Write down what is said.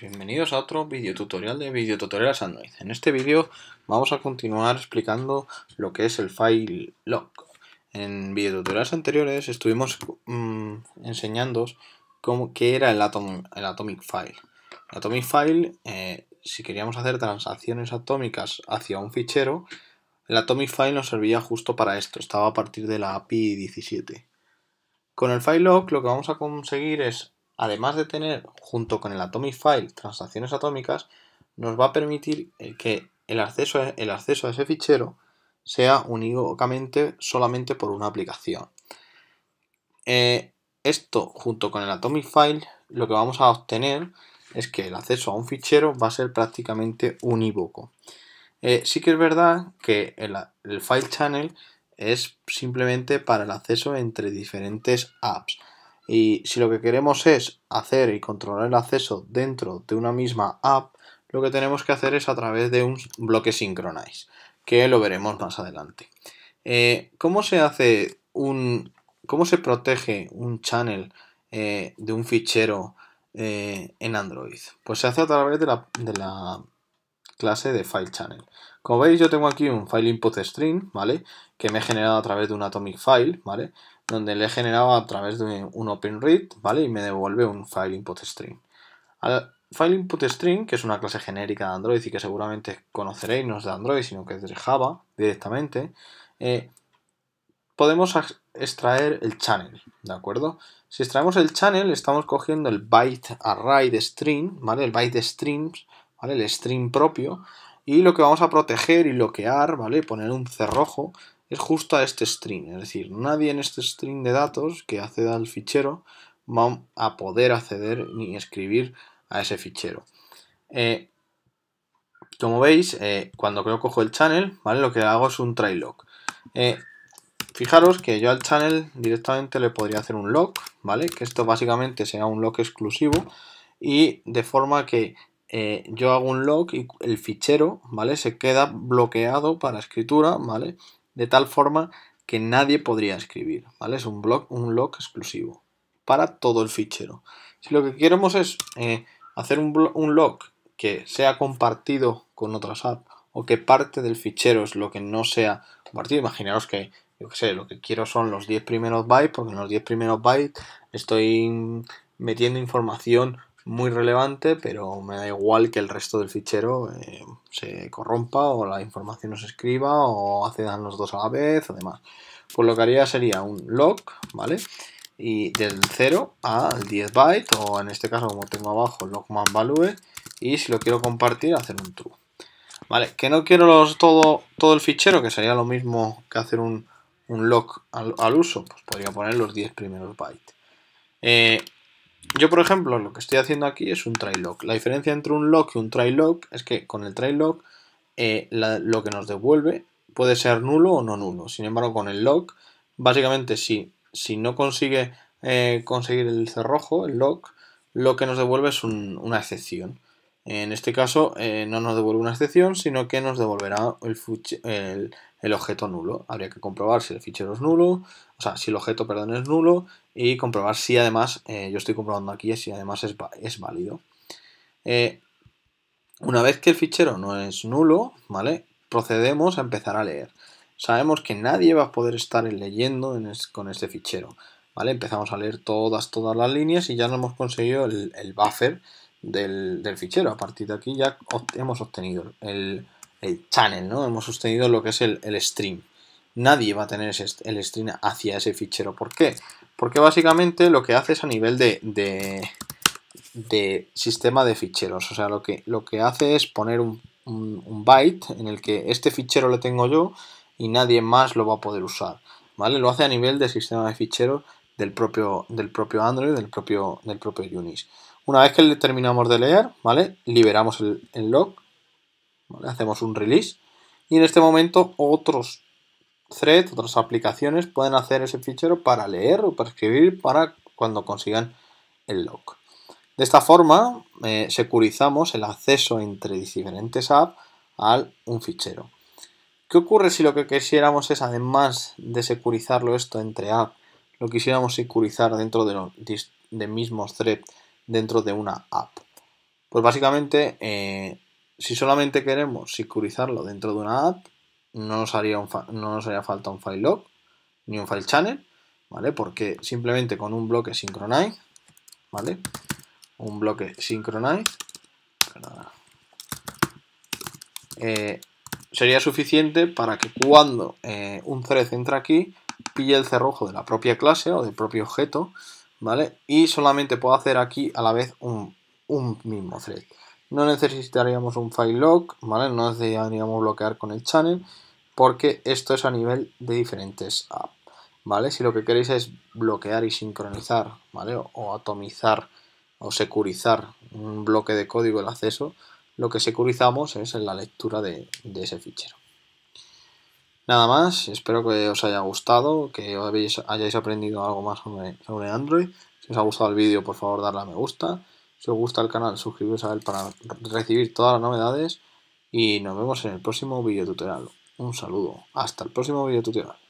bienvenidos a otro video tutorial de videotutoriales Android. En este vídeo vamos a continuar explicando lo que es el file lock. En videotutoriales anteriores estuvimos mm, enseñando cómo, qué era el, el atomic file. El atomic file, eh, si queríamos hacer transacciones atómicas hacia un fichero, el atomic file nos servía justo para esto, estaba a partir de la API 17. Con el file lock lo que vamos a conseguir es además de tener junto con el Atomic File transacciones atómicas, nos va a permitir eh, que el acceso, a, el acceso a ese fichero sea unívocamente solamente por una aplicación. Eh, esto junto con el Atomic File lo que vamos a obtener es que el acceso a un fichero va a ser prácticamente unívoco. Eh, sí que es verdad que el, file channel es simplemente para el acceso entre diferentes apps. Y si lo que queremos es hacer y controlar el acceso dentro de una misma app, lo que tenemos que hacer es a través de un bloque synchronize, que lo veremos más adelante. Eh, ¿Cómo se hace un. cómo se protege un channel eh, de un fichero eh, en Android? Pues se hace a través de la clase de file channel. Como veis, yo tengo aquí un file input string, ¿vale? Que me he generado a través de un atomic file, ¿vale? Donde le he generado a través de un open read, ¿vale? Y me devuelve un file input string. Al file input string, que es una clase genérica de Android y que seguramente conoceréis, no es de Android, sino que es de Java directamente, eh, podemos extraer el channel, ¿de acuerdo? Si extraemos el channel, estamos cogiendo el byte array de string, ¿vale? El byte de el string propio. Y lo que vamos a proteger y bloquear, ¿vale? Poner un cerrojo es justo a este string. Es decir, nadie en este string de datos que acceda al fichero va a poder acceder ni escribir a ese fichero. Eh, como veis, eh, cuando yo cojo el channel, ¿vale? Lo que hago es un try lock. Eh, fijaros que yo al channel directamente le podría hacer un lock, ¿vale? Que esto básicamente sea un lock exclusivo y de forma que eh, yo hago un log y el fichero, ¿vale? Se queda bloqueado para escritura, ¿vale? De tal forma que nadie podría escribir, ¿vale? Es un, un log exclusivo para todo el fichero. Si lo que queremos es eh, hacer un, un log que sea compartido con otras apps o que parte del fichero es lo que no sea compartido, imaginaos que lo que quiero son los 10 primeros bytes, porque en los 10 primeros bytes estoy metiendo información muy relevante, pero me da igual que el resto del fichero eh, se corrompa o la información no se escriba o accedan los dos a la vez o demás. Pues lo que haría sería un log, ¿vale? Y del 0 al 10 bytes o en este caso como tengo abajo, log más value, y si lo quiero compartir, hacer un true. Vale, que no quiero los, todo, todo el fichero, que sería lo mismo que hacer un, un log al, uso, pues podría poner los 10 primeros bytes. Eh, yo, por ejemplo, lo que estoy haciendo aquí es un try lock. La diferencia entre un lock y un try lock es que con el try lock eh, lo que nos devuelve puede ser nulo o no nulo. Sin embargo, con el lock básicamente si, no consigue eh, conseguir el cerrojo, el lock, lo que nos devuelve es una excepción. En este caso eh, no nos devuelve una excepción, sino que nos devolverá el, objeto nulo. Habría que comprobar si el fichero es nulo, o sea, si el objeto, perdón, es nulo y comprobar si además, eh, yo estoy comprobando aquí, si además es, válido. Eh, una vez que el fichero no es nulo, ¿vale? Procedemos a empezar a leer. Sabemos que nadie va a poder estar leyendo con este fichero, ¿vale? Empezamos a leer todas, todas las líneas y ya no hemos conseguido el buffer, del, fichero. A partir de aquí ya hemos obtenido el, channel, ¿no? Hemos obtenido lo que es el, stream. Nadie va a tener el stream hacia ese fichero. ¿Por qué? Porque básicamente lo que hace es a nivel de, sistema de ficheros. O sea, lo que, lo que hace es poner un, byte en el que este fichero lo tengo yo y nadie más lo va a poder usar. ¿Vale? Lo hace a nivel de sistema de ficheros del propio, del propio Android, del propio, del propio Unis. Una vez que le terminamos de leer, ¿vale? Liberamos el, log, Hacemos un release y en este momento otros threads, otras aplicaciones pueden hacer ese fichero para leer o para escribir para cuando consigan el log. De esta forma eh, securizamos el acceso entre diferentes apps a un fichero. ¿Qué ocurre si lo que quisiéramos es, además de securizarlo esto entre apps, lo quisiéramos securizar dentro de los mismos threads dentro de una app. Pues básicamente, eh, si solamente queremos securizarlo dentro de una app, no nos, haría falta un file log ni un file channel, ¿vale? Porque simplemente con un bloque synchronize, ¿vale? Un bloque synchronize, eh, sería suficiente para que cuando eh, un thread entra aquí, pille el cerrojo de la propia clase o del propio objeto ¿vale? Y solamente puedo hacer aquí a la vez un, mismo thread. No necesitaríamos un file lock, ¿vale? No necesitaríamos bloquear con el channel porque esto es a nivel de diferentes apps, ¿vale? Si lo que queréis es bloquear y sincronizar, ¿vale? O, atomizar o securizar un bloque de código el acceso, lo que securizamos es en la lectura de ese fichero. Nada más, espero que os haya gustado, que hayáis aprendido algo más sobre, Android. Si os ha gustado el vídeo, por favor, darle a me gusta. Si os gusta el canal, suscribiros a él para recibir todas las novedades. Y nos vemos en el próximo vídeo tutorial. Un saludo. Hasta el próximo vídeo tutorial.